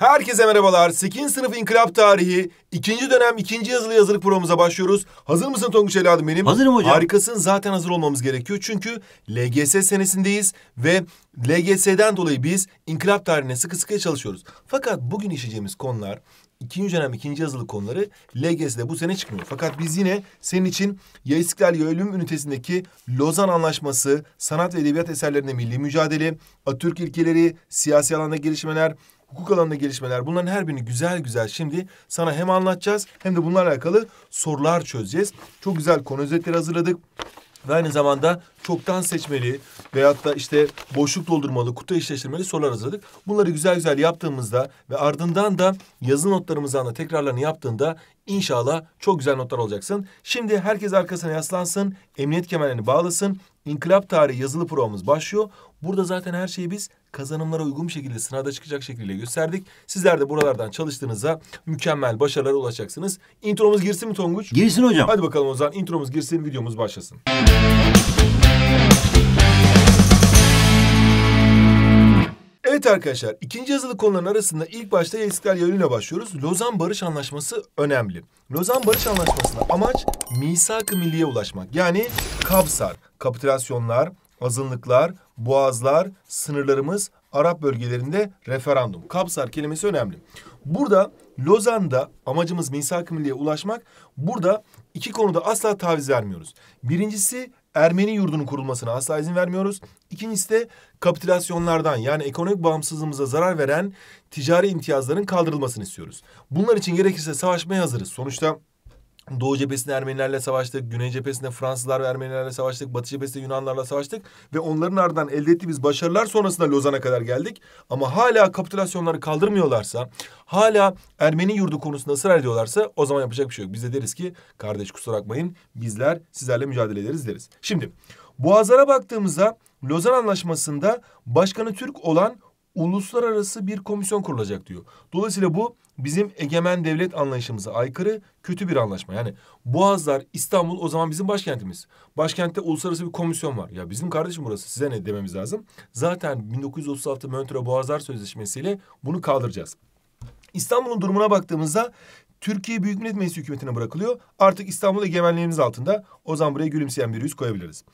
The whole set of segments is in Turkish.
Herkese merhabalar. 8. sınıf inkılap tarihi 2. dönem 2. yazılı yazılık programımıza başlıyoruz. Hazır mısın Tonguç evladım benim? Hazırım hocam. Harikasın. Zaten hazır olmamız gerekiyor. Çünkü LGS senesindeyiz ve LGS'den dolayı biz inkılap tarihine sıkı sıkıya çalışıyoruz. Fakat bugün işleyeceğimiz konular ikinci dönem ikinci yazılı konuları LGS'de bu sene çıkmıyor. Fakat biz yine senin için Ya İstiklal ünitesindeki Lozan Anlaşması, sanat ve edebiyat eserlerinde milli mücadele, Atatürk ilkeleri, siyasi alanda gelişmeler, hukuk alanında gelişmeler bunların her birini güzel güzel şimdi sana hem anlatacağız hem de bunlarla alakalı sorular çözeceğiz. Çok güzel konu özetleri hazırladık. Ve aynı zamanda çoktan seçmeli veyahut da işte boşluk doldurmalı, kutu eşleştirmeli sorular hazırladık. Bunları güzel güzel yaptığımızda ve ardından da yazı notlarımızdan da tekrarlarını yaptığında inşallah çok güzel notlar olacaksın. Şimdi herkes arkasına yaslansın, emniyet kemerlerini bağlasın. İnkılap tarihi yazılı provamız başlıyor. Burada zaten her şeyi biz kazanımlara uygun bir şekilde sınavda çıkacak şekilde gösterdik. Sizler de buralardan çalıştığınızda mükemmel başarılara ulaşacaksınız. Intromuz girsin mi Tonguç? Girsin hocam. Hadi bakalım o zaman intromuz girsin videomuz başlasın. Evet arkadaşlar ikinci yazılı konuların arasında ilk başta İstiklal Yayını'yla başlıyoruz. Lozan Barış Anlaşması önemli. Lozan Barış Anlaşması'nda amaç misak-ı milliye ulaşmak. Yani kapsar, kapitülasyonlar, azınlıklar, boğazlar, sınırlarımız, Arap bölgelerinde referandum. Kapsar kelimesi önemli. Burada Lozan'da amacımız misak-ı milliye ulaşmak. Burada iki konuda asla taviz vermiyoruz. Birincisi Ermeni yurdunun kurulmasına asla izin vermiyoruz. İkincisi de kapitülasyonlardan yani ekonomik bağımsızlığımıza zarar veren ticari imtiyazların kaldırılmasını istiyoruz. Bunlar için gerekirse savaşmaya hazırız. Sonuçta Doğu cephesinde Ermenilerle savaştık, Güney cephesinde Fransızlar ve Ermenilerle savaştık, Batı cephesinde Yunanlarla savaştık ve onların ardından elde ettiğimiz başarılar sonrasında Lozan'a kadar geldik. Ama hala kapitülasyonları kaldırmıyorlarsa, hala Ermeni yurdu konusunda ısrar ediyorlarsa o zaman yapacak bir şey yok. Biz de deriz ki kardeş kusura bakmayın bizler sizlerle mücadele ederiz deriz. Şimdi Boğazlara baktığımızda Lozan Anlaşması'nda başkanı Türk olan uluslararası bir komisyon kurulacak diyor. Dolayısıyla bu bizim egemen devlet anlayışımıza aykırı kötü bir anlaşma. Yani Boğazlar, İstanbul o zaman bizim başkentimiz. Başkentte uluslararası bir komisyon var. Ya bizim kardeşim burası size ne dememiz lazım? Zaten 1936 Montreux Boğazlar Sözleşmesi ile bunu kaldıracağız. İstanbul'un durumuna baktığımızda Türkiye Büyük Millet Meclisi hükümetine bırakılıyor. Artık İstanbul egemenliğimiz altında. O zaman buraya gülümseyen bir yüz koyabiliriz.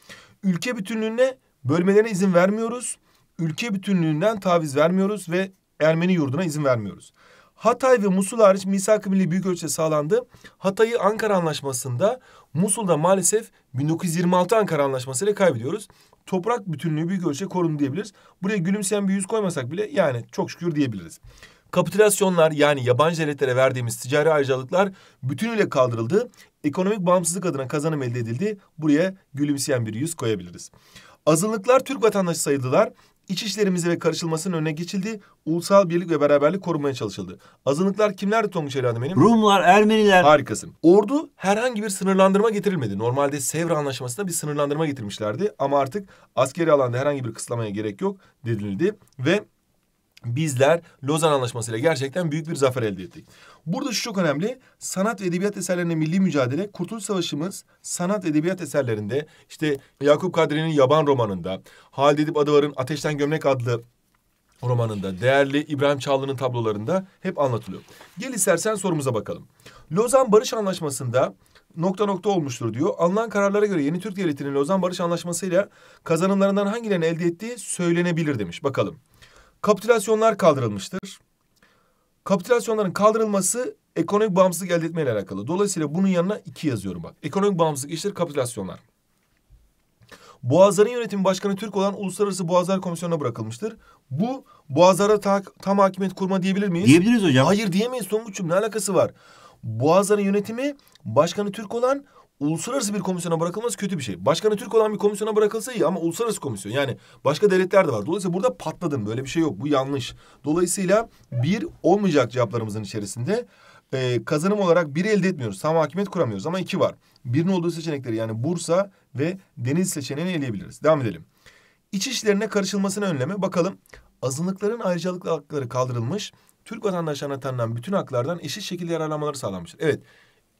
Ülke bütünlüğüne bölmelerine izin vermiyoruz. Ülke bütünlüğünden taviz vermiyoruz ve Ermeni yurduna izin vermiyoruz. Hatay ve Musul hariç misak milli büyük ölçüde sağlandı. Hatay'ı Ankara Anlaşması'nda, Musul'da maalesef 1926 Ankara Anlaşması ile kaybediyoruz. Toprak bütünlüğü büyük ölçüde korundu diyebiliriz. Buraya gülümseyen bir yüz koymasak bile yani çok şükür diyebiliriz. Kapitülasyonlar yani yabancı devletlere verdiğimiz ticari ayrıcalıklar bütünüyle kaldırıldı. Ekonomik bağımsızlık adına kazanım elde edildi. Buraya gülümseyen bir yüz koyabiliriz. Azınlıklar Türk vatandaşı sayıldılar iç işlerimize ve karışılmasının önüne geçildi. Ulusal birlik ve beraberlik korunmaya çalışıldı. Azınlıklar kimlerdi Tonguç Elhan'ım benim? Rumlar, Ermeniler. Harikasın. Ordu herhangi bir sınırlandırma getirilmedi. Normalde Sevr Anlaşması'nda bir sınırlandırma getirmişlerdi. Ama artık askeri alanda herhangi bir kısıtlamaya gerek yok denildi. Ve bizler Lozan Anlaşması ile gerçekten büyük bir zafer elde ettik. Burada şu çok önemli. Sanat ve edebiyat eserlerine milli mücadele, Kurtuluş Savaşımız sanat ve edebiyat eserlerinde işte Yakup Kadri'nin Yaban romanında, Halid Edip Adıvar'ın Ateşten Gömlek adlı romanında, değerli İbrahim Çağlı'nın tablolarında hep anlatılıyor. Gel istersen sorumuza bakalım. Lozan Barış Anlaşması'nda nokta nokta olmuştur diyor. Alınan kararlara göre yeni Türk Devleti'nin Lozan Barış Anlaşması'yla kazanımlarından hangilerini elde ettiği söylenebilir demiş. Bakalım. Kapitülasyonlar kaldırılmıştır. Kapitülasyonların kaldırılması ekonomik bağımsızlık elde etmeyle alakalı. Dolayısıyla bunun yanına iki yazıyorum bak. Ekonomik bağımsızlık işleri kapitülasyonlar. Boğazların yönetim başkanı Türk olan Uluslararası Boğazlar Komisyonu'na bırakılmıştır. Bu boğazlara ta, tam hakimiyet kurma diyebilir miyiz? Diyebiliriz hocam. Hayır diyemeyiz Tonguç'um ne alakası var? Boğazların yönetimi başkanı Türk olan uluslararası bir komisyona bırakılması kötü bir şey. Başkanı Türk olan bir komisyona bırakılsa iyi ama uluslararası komisyon. Yani başka devletler de var. Dolayısıyla burada patladın. Böyle bir şey yok. Bu yanlış. Dolayısıyla bir olmayacak cevaplarımızın içerisinde e, kazanım olarak bir elde etmiyoruz. Tam hakimiyet kuramıyoruz ama iki var. Birinin olduğu seçenekleri yani Bursa ve Deniz seçeneğini eleyebiliriz. Devam edelim. İç işlerine karışılmasını önleme. Bakalım azınlıkların ayrıcalıklı hakları kaldırılmış. Türk vatandaşlarına tanınan bütün haklardan eşit şekilde yararlanmaları sağlanmıştır. Evet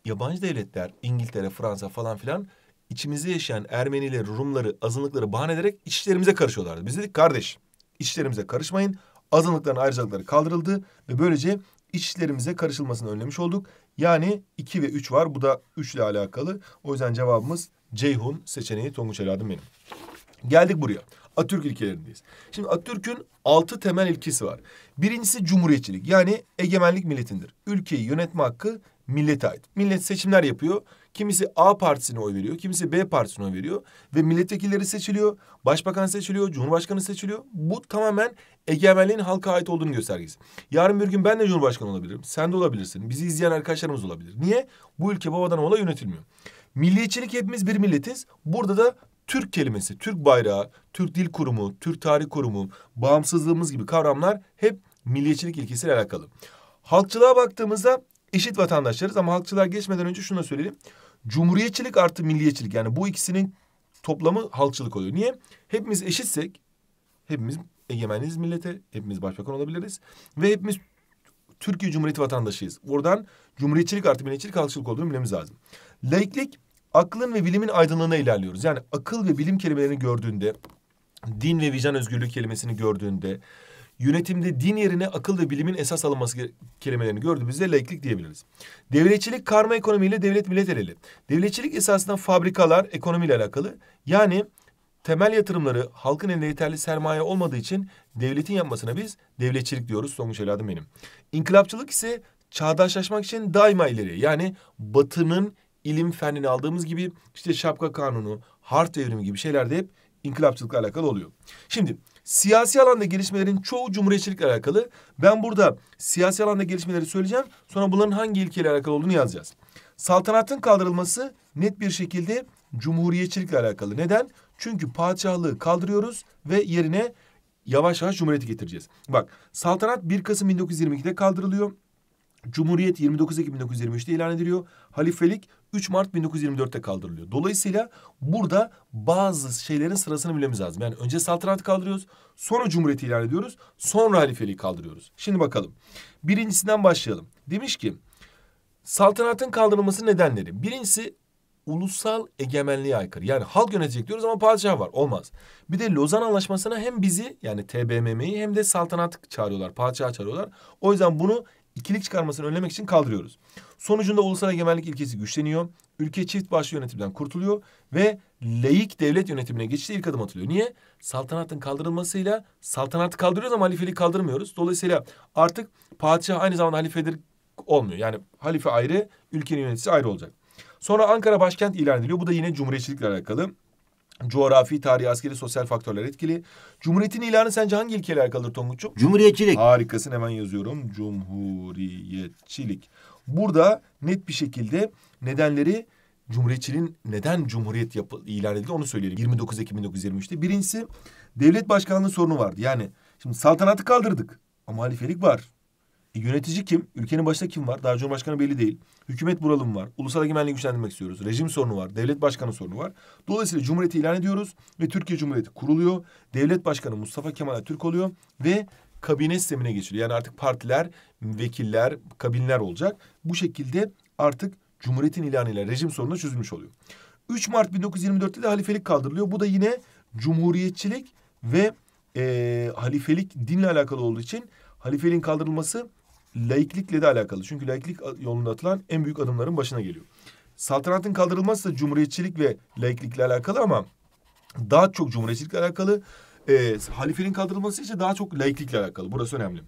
yabancı devletler İngiltere, Fransa falan filan içimizde yaşayan Ermenileri, Rumları, azınlıkları bahane ederek içlerimize karışıyorlardı. Biz dedik kardeş içlerimize karışmayın. Azınlıkların ayrıcalıkları kaldırıldı ve böylece içlerimize karışılmasını önlemiş olduk. Yani iki ve üç var. Bu da üçle alakalı. O yüzden cevabımız Ceyhun seçeneği Tonguç evladım benim. Geldik buraya. Atatürk ilkelerindeyiz. Şimdi Atatürk'ün altı temel ilkesi var. Birincisi cumhuriyetçilik yani egemenlik milletindir. Ülkeyi yönetme hakkı millete ait. Millet seçimler yapıyor. Kimisi A partisine oy veriyor, kimisi B partisine oy veriyor ve milletvekilleri seçiliyor, başbakan seçiliyor, cumhurbaşkanı seçiliyor. Bu tamamen egemenliğin halka ait olduğunu göstergesi. Yarın bir gün ben de cumhurbaşkanı olabilirim, sen de olabilirsin, bizi izleyen arkadaşlarımız olabilir. Niye? Bu ülke babadan ola yönetilmiyor. Milliyetçilik hepimiz bir milletiz. Burada da Türk kelimesi, Türk bayrağı, Türk Dil Kurumu, Türk Tarih Kurumu, bağımsızlığımız gibi kavramlar hep milliyetçilik ilkesiyle alakalı. Halkçılığa baktığımızda eşit vatandaşlarız ama halkçılar geçmeden önce şunu da söyleyelim. Cumhuriyetçilik artı milliyetçilik yani bu ikisinin toplamı halkçılık oluyor. Niye? Hepimiz eşitsek hepimiz egemeniz millete, hepimiz başbakan olabiliriz ve hepimiz Türkiye Cumhuriyeti vatandaşıyız. Buradan cumhuriyetçilik artı milliyetçilik halkçılık olduğunu bilmemiz lazım. Laiklik aklın ve bilimin aydınlığına ilerliyoruz. Yani akıl ve bilim kelimelerini gördüğünde, din ve vicdan özgürlüğü kelimesini gördüğünde, yönetimde din yerine akıl ve bilimin esas alınması kelimelerini gördüğümüzde laiklik diyebiliriz. Devletçilik karma ekonomiyle devlet millet eleli. Devletçilik esasında fabrikalar ekonomiyle alakalı. Yani temel yatırımları halkın elinde yeterli sermaye olmadığı için devletin yapmasına biz devletçilik diyoruz. Sonuç evladım benim. İnkılapçılık ise çağdaşlaşmak için daima ileri. Yani batının ilim fennini aldığımız gibi işte şapka kanunu, harf devrimi gibi şeyler de hep inkılapçılıkla alakalı oluyor. Şimdi Siyasi alanda gelişmelerin çoğu cumhuriyetçilikle alakalı. Ben burada siyasi alanda gelişmeleri söyleyeceğim. Sonra bunların hangi ilkeyle alakalı olduğunu yazacağız. Saltanatın kaldırılması net bir şekilde cumhuriyetçilikle alakalı. Neden? Çünkü padişahlığı kaldırıyoruz ve yerine yavaş yavaş cumhuriyeti getireceğiz. Bak saltanat 1 Kasım 1922'de kaldırılıyor. Cumhuriyet 29 Ekim 1923'te ilan ediliyor. Halifelik 3 Mart 1924'te kaldırılıyor. Dolayısıyla burada bazı şeylerin sırasını bilmemiz lazım. Yani önce saltanatı kaldırıyoruz, sonra cumhuriyeti ilan ediyoruz, sonra halifeliği kaldırıyoruz. Şimdi bakalım. Birincisinden başlayalım. Demiş ki saltanatın kaldırılması nedenleri. Birincisi ulusal egemenliğe aykırı. Yani halk yönetecek diyoruz ama padişah var. Olmaz. Bir de Lozan Anlaşması'na hem bizi yani TBMM'yi hem de saltanat çağırıyorlar. Padişah çağırıyorlar. O yüzden bunu ikilik çıkarmasını önlemek için kaldırıyoruz. Sonucunda ulusal egemenlik ilkesi güçleniyor. Ülke çift başlı yönetimden kurtuluyor ve laik devlet yönetimine geçişte ilk adım atılıyor. Niye? Saltanatın kaldırılmasıyla saltanatı kaldırıyoruz ama halifeliği kaldırmıyoruz. Dolayısıyla artık padişah aynı zamanda halifedir olmuyor. Yani halife ayrı, ülkenin yöneticisi ayrı olacak. Sonra Ankara başkent ilan ediliyor. Bu da yine cumhuriyetçilikle alakalı. Coğrafi, tarihi, askeri, sosyal faktörler etkili. Cumhuriyetin ilanı sence hangi ilkeler alakalıdır Tonguç'um? Cumhuriyetçilik. Harikasın hemen yazıyorum. Cumhuriyetçilik. Burada net bir şekilde nedenleri Cumhuriyetçiliğin neden Cumhuriyet yapı, ilan edildi onu söyleyelim. 29 Ekim 1923'te. Birincisi devlet başkanlığı sorunu vardı. Yani şimdi saltanatı kaldırdık ama halifelik var. E, yönetici kim? Ülkenin başında kim var? Daha Cumhurbaşkanı belli değil. Hükümet buralım var. Ulusal egemenliği güçlendirmek istiyoruz. Rejim sorunu var. Devlet başkanı sorunu var. Dolayısıyla Cumhuriyeti ilan ediyoruz ve Türkiye Cumhuriyeti kuruluyor. Devlet başkanı Mustafa Kemal Atatürk oluyor ve kabine sistemine geçiliyor. Yani artık partiler, vekiller, kabinler olacak. Bu şekilde artık Cumhuriyetin ilanıyla rejim sorunu çözülmüş oluyor. 3 Mart 1924'te de halifelik kaldırılıyor. Bu da yine cumhuriyetçilik ve e, halifelik dinle alakalı olduğu için halifeliğin kaldırılması laiklikle de alakalı. Çünkü laiklik yolunda atılan en büyük adımların başına geliyor. Saltanatın kaldırılması da cumhuriyetçilik ve laiklikle alakalı ama daha çok cumhuriyetçilikle alakalı. E, halifenin kaldırılması ise daha çok laiklikle alakalı. Burası önemli.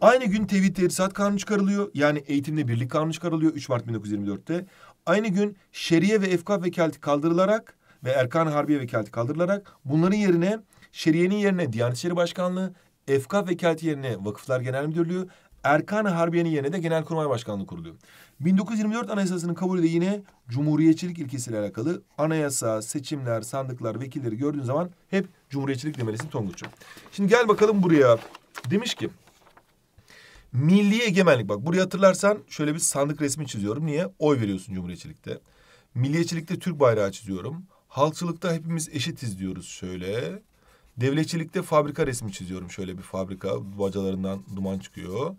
Aynı gün tevhid terisat kanunu çıkarılıyor. Yani eğitimle birlik kanunu çıkarılıyor 3 Mart 1924'te. Aynı gün şeriye ve efkaf vekaleti kaldırılarak ve erkan harbiye vekaleti kaldırılarak bunların yerine şeriyenin yerine Diyanet İşleri Başkanlığı, efkaf vekaleti yerine Vakıflar Genel Müdürlüğü, Erkan Harbiye'nin yerine de Genelkurmay Başkanlığı kuruluyor. 1924 Anayasası'nın kabulü de yine cumhuriyetçilik ilkesiyle alakalı. Anayasa, seçimler, sandıklar, vekilleri gördüğün zaman hep cumhuriyetçilik demelisin Tonguç'um. Şimdi gel bakalım buraya. Demiş ki milli egemenlik bak buraya hatırlarsan şöyle bir sandık resmi çiziyorum. Niye? Oy veriyorsun cumhuriyetçilikte. Milliyetçilikte Türk bayrağı çiziyorum. Halkçılıkta hepimiz eşitiz diyoruz şöyle. Devletçilikte fabrika resmi çiziyorum. Şöyle bir fabrika bacalarından duman çıkıyor.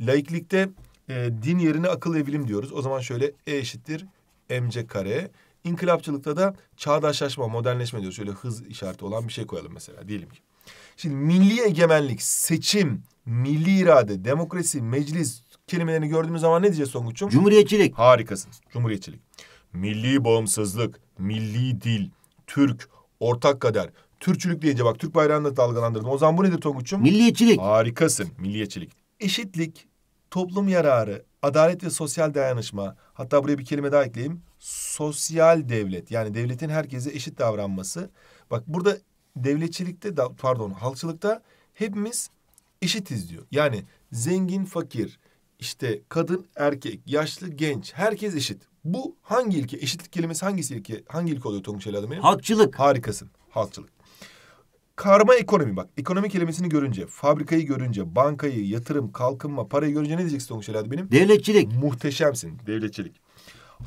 Laiklikte e, din yerine akıl evrim diyoruz. O zaman şöyle E eşittir mc kare. İnkılapçılıkta da çağdaşlaşma, modernleşme diyoruz. Şöyle hız işareti olan bir şey koyalım mesela diyelim ki. Şimdi milli egemenlik, seçim, milli irade, demokrasi, meclis kelimelerini gördüğümüz zaman ne diyeceğiz Songuç'um? Cumhuriyetçilik. Harikasınız. Cumhuriyetçilik. Milli bağımsızlık, milli dil, Türk, ortak kader. Türkçülük deyince bak Türk bayrağını da dalgalandırdım. O zaman bu nedir Tonguç'um? Milliyetçilik. Harikasın. Milliyetçilik eşitlik, toplum yararı, adalet ve sosyal dayanışma, hatta buraya bir kelime daha ekleyeyim, sosyal devlet yani devletin herkese eşit davranması. Bak burada devletçilikte da, pardon halkçılıkta hepimiz eşitiz diyor. Yani zengin fakir, işte kadın erkek, yaşlı genç herkes eşit. Bu hangi ilke? Eşitlik kelimesi hangisi ilke? Hangi ilke oluyor Tonguç Eladım benim? Halkçılık. Harikasın. Halkçılık. Karma ekonomi bak. Ekonomi kelimesini görünce, fabrikayı görünce, bankayı, yatırım, kalkınma, parayı görünce ne diyeceksin Tonguç herhalde benim? Devletçilik. Muhteşemsin. Devletçilik.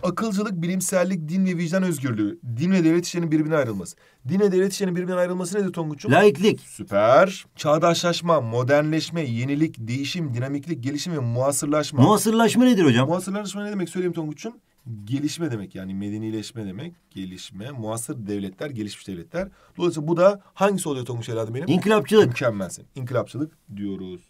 Akılcılık, bilimsellik, din ve vicdan özgürlüğü. Din ve devlet işlerinin birbirine ayrılması. Din ve devlet işlerinin birbirine ayrılması nedir Tonguç'um? Laiklik. Süper. Çağdaşlaşma, modernleşme, yenilik, değişim, dinamiklik, gelişim ve muasırlaşma. Muasırlaşma nedir hocam? Muasırlaşma ne demek söyleyeyim Tonguç'um? gelişme demek yani medenileşme demek. Gelişme, muasır devletler, gelişmiş devletler. Dolayısıyla bu da hangisi oluyor Tonguç evladım benim? İnkılapçılık. Mükemmelsin. İnkılapçılık diyoruz.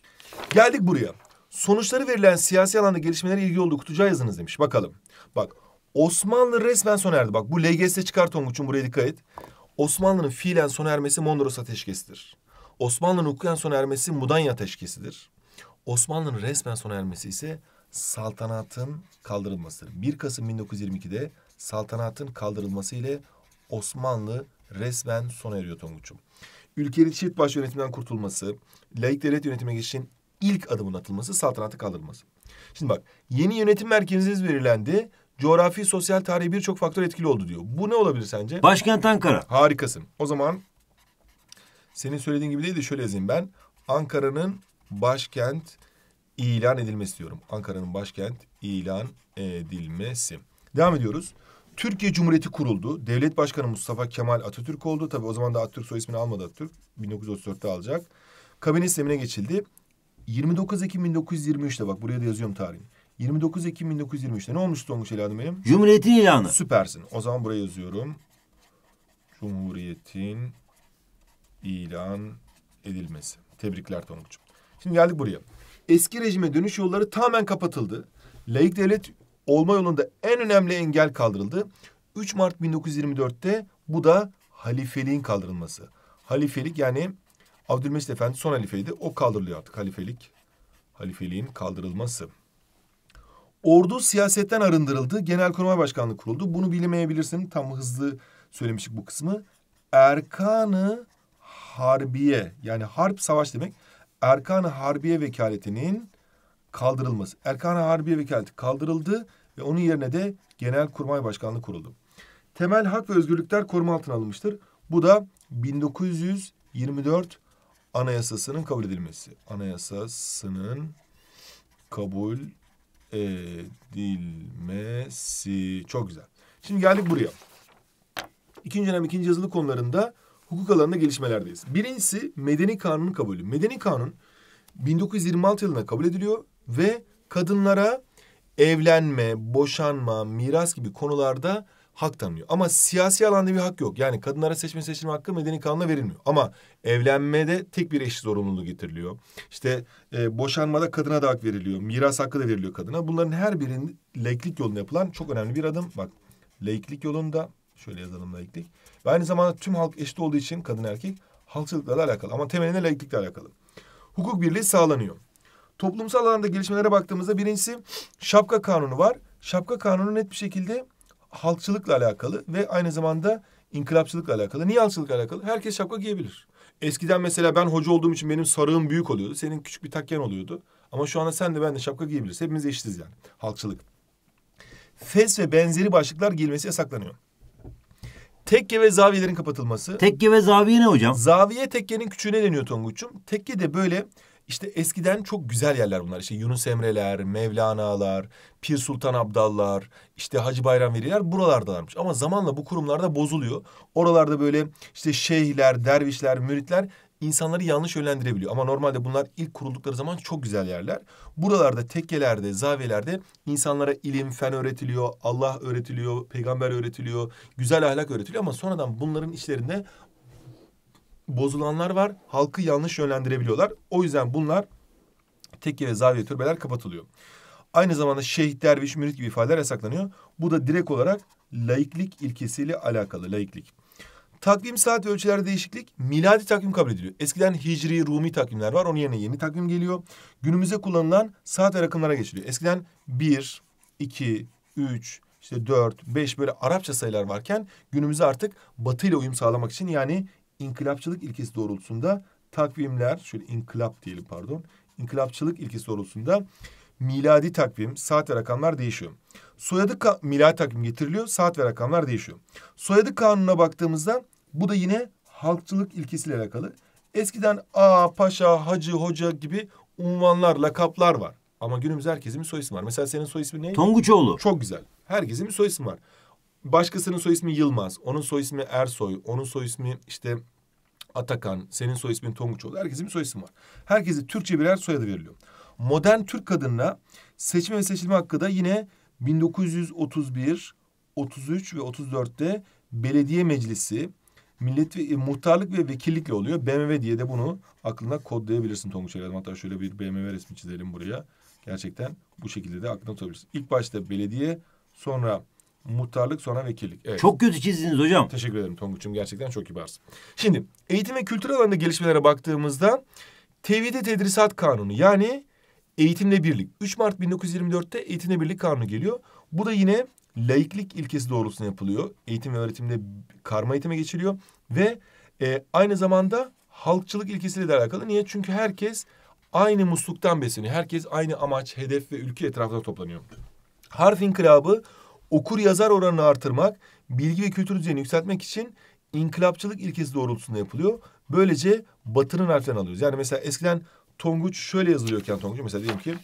Geldik buraya. Sonuçları verilen siyasi alanda gelişmelere ilgi olduğu kutucuğa yazınız demiş. Bakalım. Bak Osmanlı resmen sona erdi. Bak bu LGS çıkar Tonguç'un buraya dikkat et. Osmanlı'nın fiilen sona ermesi Mondros Ateşkesi'dir. Osmanlı'nın hukuken sona ermesi Mudanya Ateşkesi'dir. Osmanlı'nın resmen sona ermesi ise saltanatın kaldırılmasıdır. 1 Kasım 1922'de saltanatın kaldırılması ile Osmanlı resmen sona eriyor Tonguç'um. Ülkenin çift baş yönetimden kurtulması, laik devlet yönetime geçişin ilk adımın atılması, saltanatı kaldırılması. Şimdi bak, yeni yönetim merkeziniz belirlendi. Coğrafi, sosyal, tarihi birçok faktör etkili oldu diyor. Bu ne olabilir sence? Başkent Ankara. Harikasın. O zaman senin söylediğin gibi değil de şöyle yazayım ben. Ankara'nın başkent ilan edilmesi diyorum. Ankara'nın başkent ilan edilmesi. Devam ediyoruz. Türkiye Cumhuriyeti kuruldu. Devlet Başkanı Mustafa Kemal Atatürk oldu. Tabii o zaman da Atatürk soy ismini almadı Atatürk. 1934'te alacak. Kabine sistemine geçildi. 29 Ekim 1923'te bak buraya da yazıyorum tarihini. 29 Ekim 1923'te ne olmuştu Tonguç evladım benim? Cumhuriyetin ilanı. Süpersin. O zaman buraya yazıyorum. Cumhuriyetin ilan edilmesi. Tebrikler Tonguç'um. Şimdi geldik buraya eski rejime dönüş yolları tamamen kapatıldı. Laik devlet olma yolunda en önemli engel kaldırıldı. 3 Mart 1924'te bu da halifeliğin kaldırılması. Halifelik yani Abdülmesit Efendi son halifeydi. O kaldırılıyor artık halifelik. Halifeliğin kaldırılması. Ordu siyasetten arındırıldı. Genelkurmay Başkanlığı kuruldu. Bunu bilmeyebilirsin. Tam hızlı söylemiştik bu kısmı. Erkanı Harbiye yani harp savaş demek. Erkan-ı Harbiye vekaletinin kaldırılması. Erkan-ı Harbiye vekaleti kaldırıldı ve onun yerine de Genel Kurmay Başkanlığı kuruldu. Temel hak ve özgürlükler koruma altına alınmıştır. Bu da 1924 Anayasasının kabul edilmesi. Anayasasının kabul edilmesi. Çok güzel. Şimdi geldik buraya. İkinci dönem ikinci yazılı konularında hukuk alanında gelişmelerdeyiz. Birincisi medeni kanunun kabulü. Medeni kanun 1926 yılında kabul ediliyor ve kadınlara evlenme, boşanma, miras gibi konularda hak tanıyor. Ama siyasi alanda bir hak yok. Yani kadınlara seçme seçilme hakkı medeni kanuna verilmiyor. Ama evlenmede tek bir eşit zorunluluğu getiriliyor. İşte e, boşanmada kadına da hak veriliyor. Miras hakkı da veriliyor kadına. Bunların her birinin laiklik yolunda yapılan çok önemli bir adım. Bak laiklik yolunda şöyle yazalım laiklik. Ve aynı zamanda tüm halk eşit olduğu için kadın erkek halkçılıklarla alakalı ama temelinde laiklikle alakalı. Hukuk birliği sağlanıyor. Toplumsal alanda gelişmelere baktığımızda birincisi şapka kanunu var. Şapka kanunu net bir şekilde halkçılıkla alakalı ve aynı zamanda inkılapçılıkla alakalı. Niye halkçılıkla alakalı? Herkes şapka giyebilir. Eskiden mesela ben hoca olduğum için benim sarığım büyük oluyordu. Senin küçük bir takken oluyordu. Ama şu anda sen de ben de şapka giyebiliriz. Hepimiz eşitiz yani. Halkçılık. Fes ve benzeri başlıklar giyilmesi yasaklanıyor. Tekke ve zaviyelerin kapatılması. Tekke ve zaviye ne hocam? Zaviye tekkenin küçüğüne deniyor Tonguç'um. Tekke de böyle işte eskiden çok güzel yerler bunlar. İşte Yunus Emre'ler, Mevlana'lar, Pir Sultan Abdallar, işte Hacı Bayram Veliler buralardalarmış. Ama zamanla bu kurumlarda bozuluyor. Oralarda böyle işte şeyhler, dervişler, müritler insanları yanlış yönlendirebiliyor. Ama normalde bunlar ilk kuruldukları zaman çok güzel yerler. Buralarda tekkelerde, zaviyelerde insanlara ilim, fen öğretiliyor, Allah öğretiliyor, peygamber öğretiliyor, güzel ahlak öğretiliyor ama sonradan bunların içlerinde bozulanlar var. Halkı yanlış yönlendirebiliyorlar. O yüzden bunlar tekke ve zaviye türbeler kapatılıyor. Aynı zamanda şeyh, derviş, mürit gibi ifadeler yasaklanıyor. Bu da direkt olarak laiklik ilkesiyle alakalı, laiklik. Takvim saat ölçülerde değişiklik miladi takvim kabul ediliyor. Eskiden hicri, rumi takvimler var. Onun yerine yeni takvim geliyor. Günümüze kullanılan saat ve rakımlara geçiliyor. Eskiden bir, iki, üç, işte dört, beş böyle Arapça sayılar varken günümüze artık batı ile uyum sağlamak için yani inkılapçılık ilkesi doğrultusunda takvimler, şöyle inkılap diyelim pardon, inkılapçılık ilkesi doğrultusunda miladi takvim, saat ve rakamlar değişiyor. Soyadı miladi takvim getiriliyor, saat ve rakamlar değişiyor. Soyadı kanununa baktığımızda bu da yine halkçılık ilkesiyle alakalı. Eskiden a, paşa, hacı, hoca gibi unvanlar, lakaplar var. Ama günümüzde herkesin bir soy ismi var. Mesela senin soy ismin ne? Tonguçoğlu. Çok güzel. Herkesin bir soy ismi var. Başkasının soy ismi Yılmaz, onun soy ismi Ersoy, onun soy ismi işte Atakan, senin soy ismin Tonguçoğlu. Herkesin bir soy ismi var. Herkese Türkçe birer soyadı veriliyor. Modern Türk kadınına seçme ve seçilme hakkı da yine 1931, 33 ve 34'te belediye meclisi, millet ve, e, muhtarlık ve vekillikle oluyor. BMW diye de bunu aklına kodlayabilirsin Tonguç Evladım. Hatta şöyle bir BMW resmi çizelim buraya. Gerçekten bu şekilde de aklına tutabilirsin. İlk başta belediye, sonra muhtarlık, sonra vekillik. Evet. Çok kötü çizdiniz hocam. Teşekkür ederim Tonguç'um. Gerçekten çok kibarsın. Şimdi eğitim ve kültür alanında gelişmelere baktığımızda tevhide tedrisat kanunu yani Eğitimle Birlik. 3 Mart 1924'te Eğitimle Birlik Kanunu geliyor. Bu da yine laiklik ilkesi doğrultusunda yapılıyor. Eğitim ve öğretimde karma eğitime geçiliyor. Ve e, aynı zamanda halkçılık ilkesiyle de alakalı. Niye? Çünkü herkes aynı musluktan besleniyor. Herkes aynı amaç, hedef ve ülke etrafında toplanıyor. Harf inkılabı okur yazar oranını artırmak, bilgi ve kültür düzeyini yükseltmek için inkılapçılık ilkesi doğrultusunda yapılıyor. Böylece batının harflerini alıyoruz. Yani mesela eskiden Tonguç şöyle yazılıyorken Tonguç mesela diyelim ki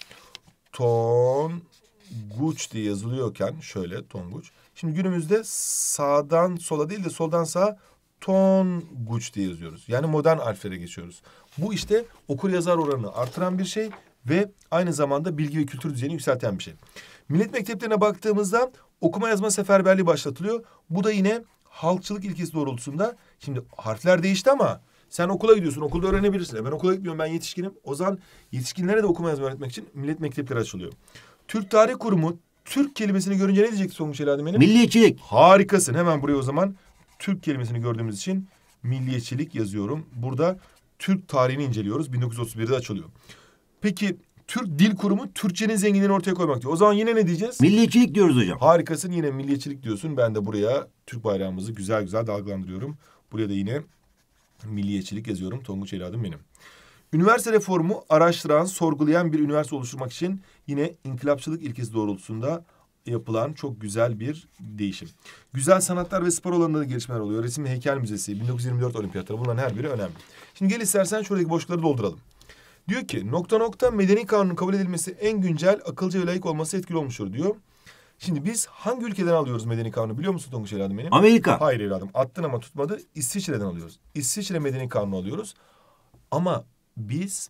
Tonguç diye yazılıyorken şöyle Tonguç. Şimdi günümüzde sağdan sola değil de soldan sağa Tonguç diye yazıyoruz. Yani modern alfere geçiyoruz. Bu işte okur yazar oranını artıran bir şey ve aynı zamanda bilgi ve kültür düzeyini yükselten bir şey. Millet mekteplerine baktığımızda okuma yazma seferberliği başlatılıyor. Bu da yine halkçılık ilkesi doğrultusunda. Şimdi harfler değişti ama sen okula gidiyorsun, okulda öğrenebilirsin. Ben okula gitmiyorum, ben yetişkinim. O zaman yetişkinlere de okuma yazma öğretmek için millet mektepleri açılıyor. Türk Tarih Kurumu Türk kelimesini görünce ne diyecek Songuç Eladim benim? Milliyetçilik. Harikasın. Hemen buraya o zaman Türk kelimesini gördüğümüz için milliyetçilik yazıyorum. Burada Türk tarihini inceliyoruz. 1931'de açılıyor. Peki Türk Dil Kurumu Türkçenin zenginliğini ortaya koymak diyor. O zaman yine ne diyeceğiz? Milliyetçilik diyoruz hocam. Harikasın yine milliyetçilik diyorsun. Ben de buraya Türk bayrağımızı güzel güzel dalgalandırıyorum. Buraya da yine Milliyetçilik yazıyorum. Tonguç evladım benim. Üniversite reformu araştıran, sorgulayan bir üniversite oluşturmak için yine inkılapçılık ilkesi doğrultusunda yapılan çok güzel bir değişim. Güzel sanatlar ve spor alanında da gelişmeler oluyor. Resim ve Heykel Müzesi, 1924 Olimpiyatları bunların her biri önemli. Şimdi gel istersen şuradaki boşlukları dolduralım. Diyor ki nokta nokta medeni kanunun kabul edilmesi en güncel, akılcı ve layık olması etkili olmuştur diyor. Şimdi biz hangi ülkeden alıyoruz medeni kanunu biliyor musun Tonguç evladım benim? Amerika. Hayır evladım attın ama tutmadı İsviçre'den alıyoruz. İsviçre medeni kanunu alıyoruz. Ama biz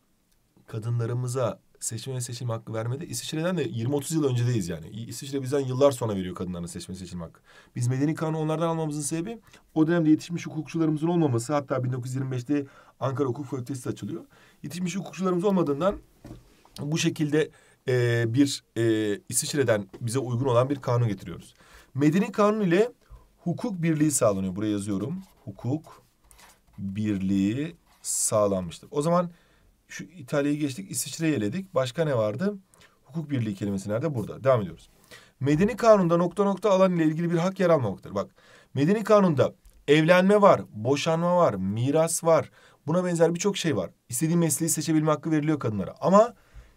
kadınlarımıza seçme ve seçilme hakkı vermedi. İsviçre'den de 20-30 yıl öncedeyiz yani. İsviçre bizden yıllar sonra veriyor kadınlara seçme ve seçilme hakkı. Biz medeni kanunu onlardan almamızın sebebi o dönemde yetişmiş hukukçularımızın olmaması. Hatta 1925'te Ankara Hukuk Fakültesi açılıyor. Yetişmiş hukukçularımız olmadığından bu şekilde e, bir e, İsviçre'den bize uygun olan bir kanun getiriyoruz. Medeni kanun ile hukuk birliği sağlanıyor. Buraya yazıyorum. Hukuk birliği sağlanmıştır. O zaman şu İtalya'yı geçtik, İsviçre'yi eledik. Başka ne vardı? Hukuk birliği kelimesi nerede? Burada. Devam ediyoruz. Medeni kanunda nokta nokta alan ile ilgili bir hak yer almamaktadır. Bak, medeni kanunda evlenme var, boşanma var, miras var. Buna benzer birçok şey var. İstediği mesleği seçebilme hakkı veriliyor kadınlara. Ama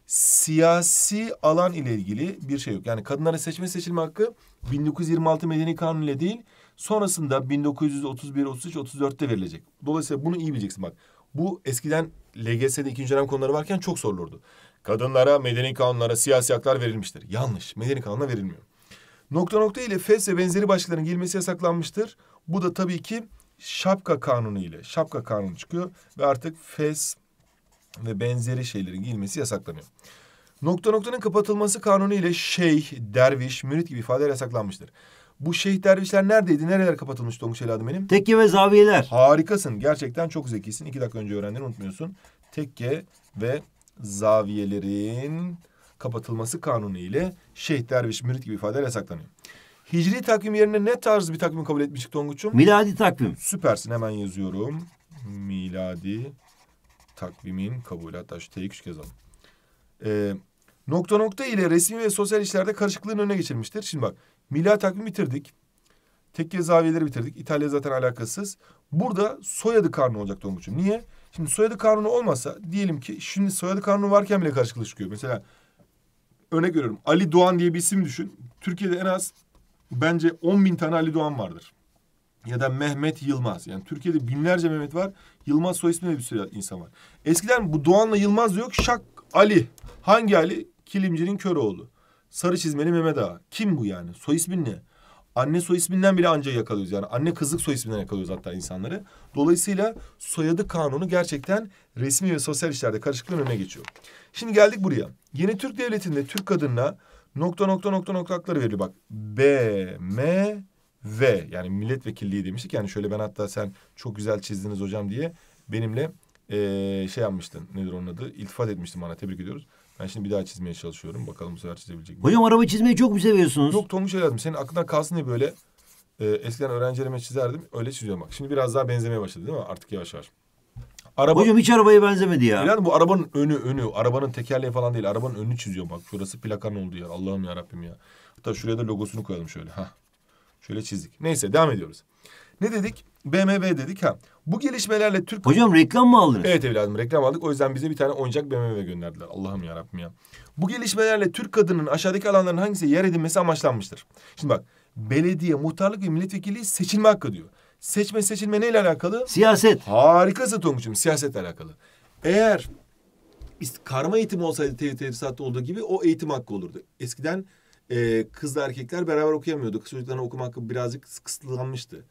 siyasi alan ile ilgili bir şey yok. Yani kadınların seçme seçilme hakkı 1926 Medeni Kanunu ile değil sonrasında 1931, 33, 34'te verilecek. Dolayısıyla bunu iyi bileceksin bak. Bu eskiden LGS'de ikinci dönem konuları varken çok sorulurdu. Kadınlara, medeni kanunlara, siyasi haklar verilmiştir. Yanlış. Medeni kanuna verilmiyor. Nokta nokta ile fes ve benzeri başlıkların girmesi yasaklanmıştır. Bu da tabii ki şapka kanunu ile. Şapka kanunu çıkıyor ve artık fes ve benzeri şeylerin giyilmesi yasaklanıyor. Nokta noktanın kapatılması kanunu ile şeyh, derviş, mürit gibi ifadeler yasaklanmıştır. Bu şeyh dervişler neredeydi? Nereler kapatılmış Tonguç evladım benim? Tekke ve zaviyeler. Harikasın. Gerçekten çok zekisin. İki dakika önce öğrendin, unutmuyorsun. Tekke ve zaviyelerin kapatılması kanunu ile şeyh, derviş, mürit gibi ifadeler yasaklanıyor. Hicri takvim yerine ne tarz bir takvim kabul etmiştik Tonguç'um? Miladi takvim. Süpersin hemen yazıyorum. Miladi takvimin kabul hatta şu T'yi küçük yazalım. Ee, nokta nokta ile resmi ve sosyal işlerde karışıklığın önüne geçilmiştir. Şimdi bak milli takvim bitirdik. Tekke zaviyeleri bitirdik. İtalya zaten alakasız. Burada soyadı kanunu olacak Tonguç'um. Niye? Şimdi soyadı kanunu olmasa diyelim ki şimdi soyadı kanunu varken bile karışıklık çıkıyor. Mesela örnek veriyorum Ali Doğan diye bir isim düşün. Türkiye'de en az bence 10 bin tane Ali Doğan vardır ya da Mehmet Yılmaz. Yani Türkiye'de binlerce Mehmet var. Yılmaz soy ismiyle bir sürü insan var. Eskiden bu Doğan'la Yılmaz yok. Şak Ali. Hangi Ali? Kilimcinin kör oğlu. Sarı çizmeli Mehmet Ağa. Kim bu yani? Soy ismin ne? Anne soy isminden bile ancak yakalıyoruz yani. Anne kızlık soy isminden yakalıyoruz hatta insanları. Dolayısıyla soyadı kanunu gerçekten resmi ve sosyal işlerde karışıklığın önüne geçiyor. Şimdi geldik buraya. Yeni Türk Devleti'nde Türk kadınına nokta nokta nokta nokta hakları veriyor. Bak B, M, ve yani milletvekilliği demiştik. Yani şöyle ben hatta sen çok güzel çizdiniz hocam diye benimle ee, şey yapmıştın. Nedir onun adı? İltifat etmiştin bana. Tebrik ediyoruz. Ben şimdi bir daha çizmeye çalışıyorum. Bakalım bu sefer çizebilecek miyim? Hocam araba çizmeyi çok mu seviyorsunuz? Yok Tonguç evladım. Senin aklına kalsın diye böyle e, eskiden öğrencilerime çizerdim. Öyle çiziyorum bak. Şimdi biraz daha benzemeye başladı değil mi? Artık yavaş yavaş. Araba... Hocam hiç arabaya benzemedi ya. Yani bu arabanın önü önü. Arabanın tekerleği falan değil. Arabanın önü çiziyorum bak. Şurası plakanın olduğu yer. Allah'ım ya Rabbim ya. Hatta şuraya da logosunu koyalım şöyle. Hah. Şöyle çizdik. Neyse devam ediyoruz. Ne dedik? BMW dedik ha. Bu gelişmelerle Türk... Hocam reklam mı aldınız? Evet evladım reklam aldık. O yüzden bize bir tane oyuncak BMW gönderdiler. Allah'ım yarabbim ya. Bu gelişmelerle Türk kadının aşağıdaki alanların hangisi yer edinmesi amaçlanmıştır? Şimdi bak belediye, muhtarlık ve milletvekili seçilme hakkı diyor. Seçme seçilme neyle alakalı? Siyaset. Harikasın Tonguç'um siyasetle alakalı. Eğer karma eğitim olsaydı TV tefsiratı olduğu gibi o eğitim hakkı olurdu. Eskiden e, ee, kızla erkekler beraber okuyamıyordu. Kız çocuklarına okuma hakkı birazcık kısıtlanmıştı.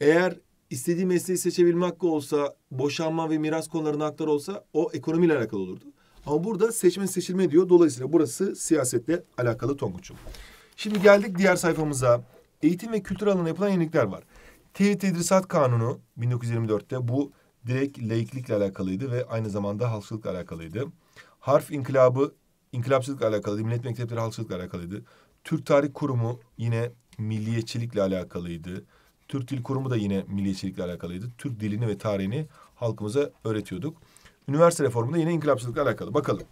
Eğer istediği mesleği seçebilme hakkı olsa, boşanma ve miras konularına haklar olsa o ekonomiyle alakalı olurdu. Ama burada seçme seçilme diyor. Dolayısıyla burası siyasetle alakalı Tonguç'um. Şimdi geldik diğer sayfamıza. Eğitim ve kültür alanında yapılan yenilikler var. Tevhid Tedrisat Kanunu 1924'te bu direkt laiklikle alakalıydı ve aynı zamanda halkçılıkla alakalıydı. Harf inkılabı inkılapçılıkla alakalıydı, Millet Mektepleri Halkçılıkla alakalıydı. Türk Tarih Kurumu yine milliyetçilikle alakalıydı. Türk Dil Kurumu da yine milliyetçilikle alakalıydı. Türk dilini ve tarihini halkımıza öğretiyorduk. Üniversite reformunda yine inkılapçılıkla alakalı. Bakalım.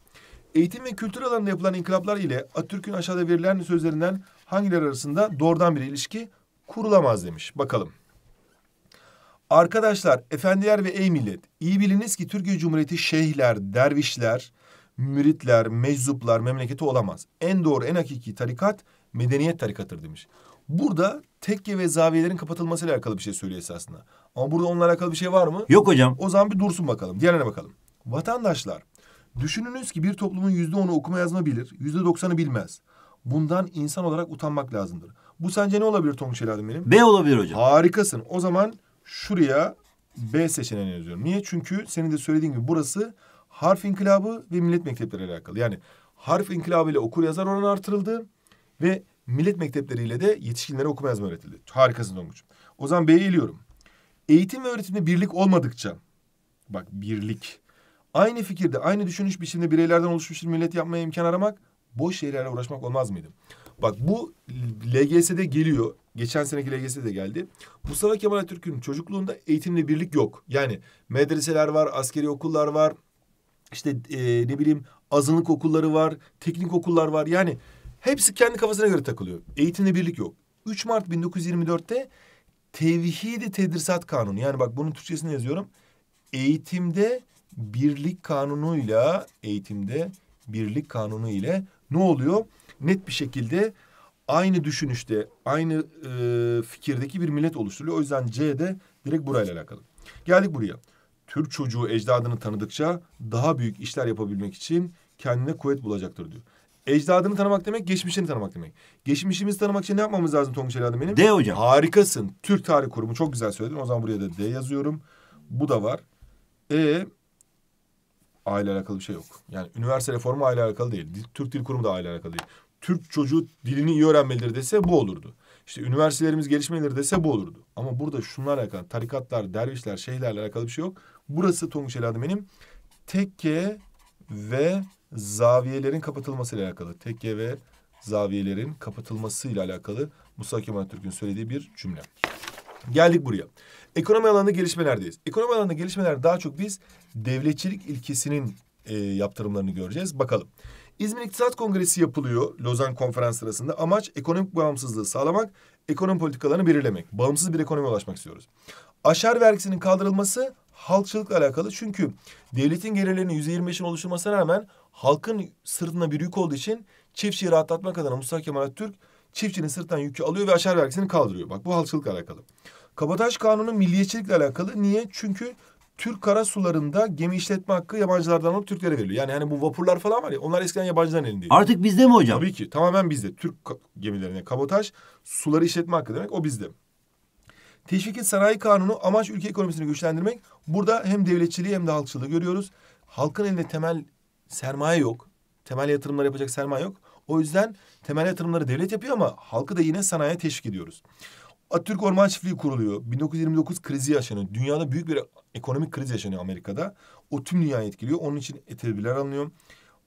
Eğitim ve kültür alanında yapılan inkılaplar ile Atatürk'ün aşağıda verilen sözlerinden hangileri arasında doğrudan bir ilişki kurulamaz demiş. Bakalım. Arkadaşlar, efendiler ve ey millet, iyi biliniz ki Türkiye Cumhuriyeti şeyhler, dervişler, müritler, meczuplar memleketi olamaz. En doğru, en hakiki tarikat medeniyet tarikatıdır demiş. Burada tekke ve zaviyelerin kapatılmasıyla alakalı bir şey söylüyor esasında. Ama burada onunla alakalı bir şey var mı? Yok hocam. O zaman bir dursun bakalım. Diğerlerine bakalım. Vatandaşlar, düşününüz ki bir toplumun yüzde onu okuma yazma bilir, yüzde doksanı bilmez. Bundan insan olarak utanmak lazımdır. Bu sence ne olabilir Tonguç Eladım benim? B olabilir hocam. Harikasın. O zaman şuraya B seçeneğini yazıyorum. Niye? Çünkü senin de söylediğin gibi burası harf inkılabı ve millet mektepleri alakalı. Yani harf inkılabı ile okur yazar oranı artırıldı ve millet mektepleri de yetişkinlere okuma yazma öğretildi. Harikasın Tonguç'um. O zaman B'ye eğiliyorum. Eğitim ve öğretimde birlik olmadıkça bak birlik aynı fikirde aynı düşünüş biçimde bireylerden oluşmuş bir millet yapmaya imkan aramak boş şeylerle uğraşmak olmaz mıydı? Bak bu LGS'de geliyor. Geçen seneki LGS'de geldi. Mustafa Kemal Atatürk'ün çocukluğunda eğitimle birlik yok. Yani medreseler var, askeri okullar var, işte e, ne bileyim azınlık okulları var, teknik okullar var. Yani hepsi kendi kafasına göre takılıyor. Eğitimde birlik yok. 3 Mart 1924'te Tevhidi Tedrisat Kanunu yani bak bunun Türkçesini yazıyorum. Eğitimde birlik kanunuyla eğitimde birlik kanunu ile ne oluyor? Net bir şekilde aynı düşünüşte, aynı e, fikirdeki bir millet oluşturuluyor. O yüzden C de direkt burayla alakalı. Geldik buraya. Türk çocuğu ecdadını tanıdıkça daha büyük işler yapabilmek için kendine kuvvet bulacaktır diyor. Ecdadını tanımak demek, geçmişini tanımak demek. Geçmişimizi tanımak için ne yapmamız lazım Tonguç Eladım benim? D hocam. Harikasın. Türk Tarih Kurumu çok güzel söyledin. O zaman buraya da D yazıyorum. Bu da var. E aile alakalı bir şey yok. Yani üniversite reformu aile alakalı değil. Türk Dil Kurumu da aile alakalı değil. Türk çocuğu dilini iyi öğrenmelidir dese bu olurdu. İşte üniversitelerimiz gelişmelidir dese bu olurdu. Ama burada şunlarla alakalı tarikatlar, dervişler, şeylerle alakalı bir şey yok. Burası Tonguç Eladı benim. Tekke ve zaviyelerin kapatılmasıyla alakalı. Tekke ve zaviyelerin kapatılmasıyla alakalı Musa Kemal Türk'ün söylediği bir cümle. Geldik buraya. Ekonomi alanında gelişmelerdeyiz. Ekonomi alanında gelişmeler daha çok biz devletçilik ilkesinin e, yaptırımlarını göreceğiz. Bakalım. İzmir İktisat Kongresi yapılıyor Lozan Konferans sırasında. Amaç ekonomik bağımsızlığı sağlamak, ekonomi politikalarını belirlemek. Bağımsız bir ekonomiye ulaşmak istiyoruz. Aşar vergisinin kaldırılması halkçılıkla alakalı. Çünkü devletin gelirlerinin yüzde yirmi beşin oluşturmasına rağmen halkın sırtında bir yük olduğu için çiftçiyi rahatlatmak adına Mustafa Kemal Atatürk çiftçinin sırttan yükü alıyor ve aşar vergisini kaldırıyor. Bak bu halkçılıkla alakalı. Kabataş kanunu milliyetçilikle alakalı. Niye? Çünkü Türk kara sularında gemi işletme hakkı yabancılardan alıp Türklere veriliyor. Yani hani bu vapurlar falan var ya onlar eskiden yabancıların elindeydi. Artık bizde mi hocam? Tabii ki tamamen bizde. Türk gemilerine kabotaj suları işletme hakkı demek o bizde. Teşvik et sanayi kanunu amaç ülke ekonomisini güçlendirmek. Burada hem devletçiliği hem de halkçılığı görüyoruz. Halkın elinde temel sermaye yok. Temel yatırımlar yapacak sermaye yok. O yüzden temel yatırımları devlet yapıyor ama halkı da yine sanayiye teşvik ediyoruz. Atatürk Orman Çiftliği kuruluyor. 1929 krizi yaşanıyor. Dünyada büyük bir ekonomik kriz yaşanıyor Amerika'da. O tüm dünyayı etkiliyor. Onun için e tedbirler alınıyor.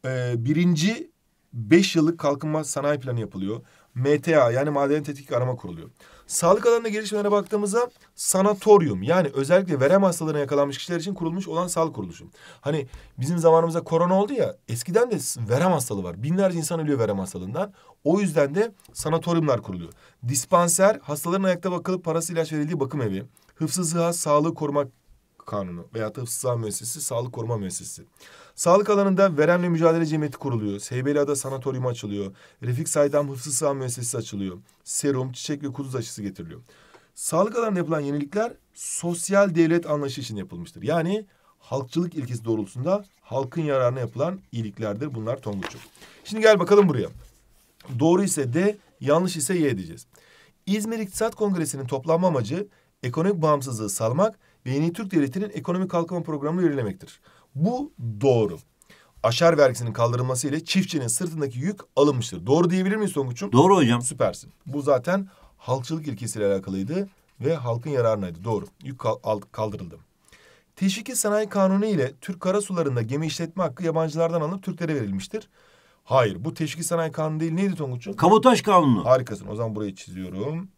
Ee, birinci beş yıllık kalkınma sanayi planı yapılıyor. MTA yani Maden Tetkik Arama Kuruluyor. Sağlık alanında gelişmelere baktığımızda sanatoryum yani özellikle verem hastalarına yakalanmış kişiler için kurulmuş olan sağlık kuruluşu. Hani bizim zamanımızda korona oldu ya eskiden de verem hastalığı var. Binlerce insan ölüyor verem hastalığından. O yüzden de sanatoryumlar kuruluyor. Dispanser hastaların ayakta bakılıp parası ilaç verildiği bakım evi. Hıfzı sıha sağlığı korumak Kanunu veya da Hıfzı Müessesesi Sağlık Koruma Müessesesi. Sağlık alanında veremle mücadele cemiyeti kuruluyor. Heybeliada sanatoryum açılıyor. Refik Saydam Hıfzı Sağ Müessesesi açılıyor. Serum, çiçek ve kuduz aşısı getiriliyor. Sağlık alanında yapılan yenilikler sosyal devlet anlayışı için yapılmıştır. Yani halkçılık ilkesi doğrultusunda halkın yararına yapılan iyiliklerdir bunlar Tonguç'um. Şimdi gel bakalım buraya. Doğru ise D, yanlış ise Y diyeceğiz. İzmir İktisat Kongresi'nin toplanma amacı ekonomik bağımsızlığı salmak Yeni Türk Devleti'nin ekonomi kalkınma programı belirlemektir. Bu doğru. Aşar vergisinin kaldırılması ile çiftçinin sırtındaki yük alınmıştır. Doğru diyebilir miyiz Songuç'um? Doğru hocam. Süpersin. Bu zaten halkçılık ilkesiyle alakalıydı ve halkın yararınaydı. Doğru. Yük kaldırıldı. Teşviki Sanayi Kanunu ile Türk karasularında gemi işletme hakkı yabancılardan alınıp Türklere verilmiştir. Hayır. Bu Teşviki Sanayi Kanunu değil. Neydi Tonguç'um? Kabotaj Kanunu. Harikasın. O zaman burayı çiziyorum.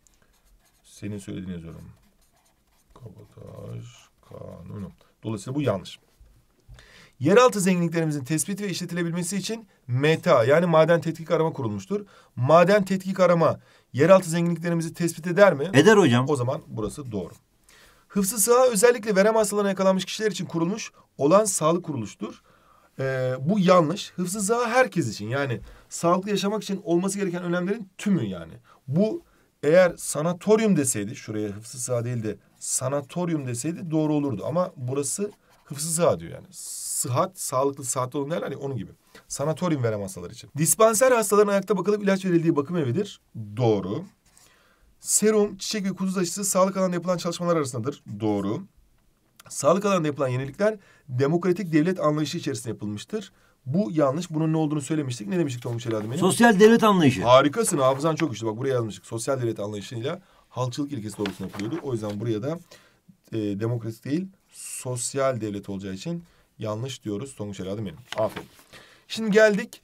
Senin söylediğini yazıyorum. Kabotaj kanunu. Dolayısıyla bu yanlış. Yeraltı zenginliklerimizin tespit ve işletilebilmesi için META yani Maden Tetkik Arama kurulmuştur. Maden Tetkik Arama yeraltı zenginliklerimizi tespit eder mi? Eder hocam. O zaman burası doğru. Hıfzı Sıha özellikle verem hastalığına yakalanmış kişiler için kurulmuş olan sağlık kuruluştur. Ee, bu yanlış. Hıfzı Sıha herkes için yani sağlıklı yaşamak için olması gereken önlemlerin tümü yani. Bu eğer sanatoryum deseydi şuraya Hıfzı Sıha değil de sanatoryum deseydi doğru olurdu. Ama burası hıfzı sıha diyor yani. Sıhhat, sağlıklı, sıhhatli olun derler ya onun gibi. Sanatoryum veren hastalar için. Dispanser hastaların ayakta bakılıp ilaç verildiği bakım evidir. Doğru. Serum, çiçek ve kuduz aşısı sağlık alanında yapılan çalışmalar arasındadır. Doğru. Sağlık alanında yapılan yenilikler demokratik devlet anlayışı içerisinde yapılmıştır. Bu yanlış. Bunun ne olduğunu söylemiştik. Ne demiştik Tonguç herhalde benim? Sosyal devlet anlayışı. Harikasın. Hafızan çok güçlü. Bak buraya yazmıştık. Sosyal devlet anlayışıyla halkçılık ilkesi doğrultusunda yapılıyordu. O yüzden buraya da e, demokrasi değil sosyal devlet olacağı için yanlış diyoruz. Tonguç Eladım benim. Aferin. Şimdi geldik